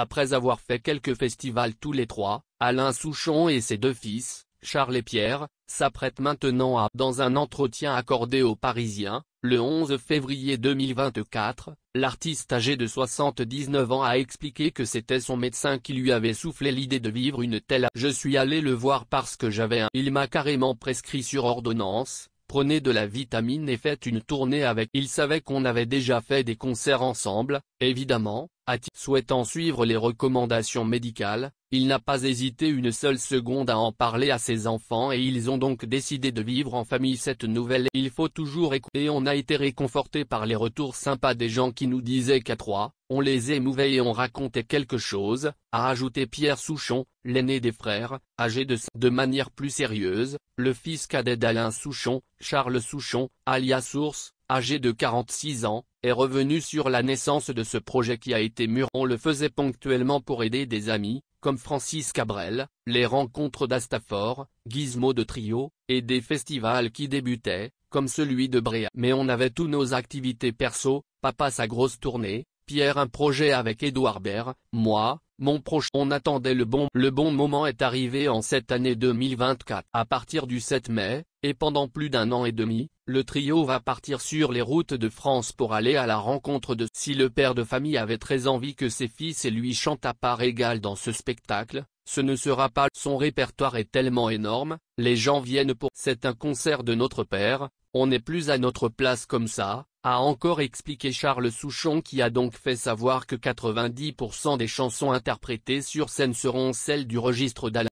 Après avoir fait quelques festivals tous les trois, Alain Souchon et ses deux fils, Charles et Pierre, s'apprêtent maintenant à, dans un entretien accordé aux Parisiens, le 11 février 2024, l'artiste âgé de 79 ans a expliqué que c'était son médecin qui lui avait soufflé l'idée de vivre une telle « Je suis allé le voir parce que j'avais un » Il m'a carrément prescrit sur ordonnance, prenez de la vitamine et faites une tournée avec. Il savait qu'on avait déjà fait des concerts ensemble, évidemment, souhaitant suivre les recommandations médicales, il n'a pas hésité une seule seconde à en parler à ses enfants et ils ont donc décidé de vivre en famille cette nouvelle il faut toujours écouter et on a été réconforté par les retours sympas des gens qui nous disaient qu'à trois, on les émouvait et on racontait quelque chose, a ajouté Pierre Souchon, l'aîné des frères, âgé de de manière plus sérieuse, le fils cadet d'Alain Souchon, Charles Souchon, alias Source, âgé de 46 ans, est revenu sur la naissance de ce projet qui a été mûr. On le faisait ponctuellement pour aider des amis, comme Francis Cabrel, les rencontres d'Astafor, Gizmo de Trio, et des festivals qui débutaient, comme celui de Bréa. Mais on avait tous nos activités perso, papa sa grosse tournée, Pierre un projet avec Édouard Bert, moi, mon proche, on attendait le bon. Le bon moment est arrivé en cette année 2024. À partir du 7 mai, et pendant plus d'un an et demi, le trio va partir sur les routes de France pour aller à la rencontre de... Si le père de famille avait très envie que ses fils et lui chantent à part égale dans ce spectacle, ce ne sera pas... Son répertoire est tellement énorme, les gens viennent pour... C'est un concert de notre père, on n'est plus à notre place comme ça, a encore expliqué Charles Souchon qui a donc fait savoir que 90% des chansons interprétées sur scène seront celles du registre d'Alain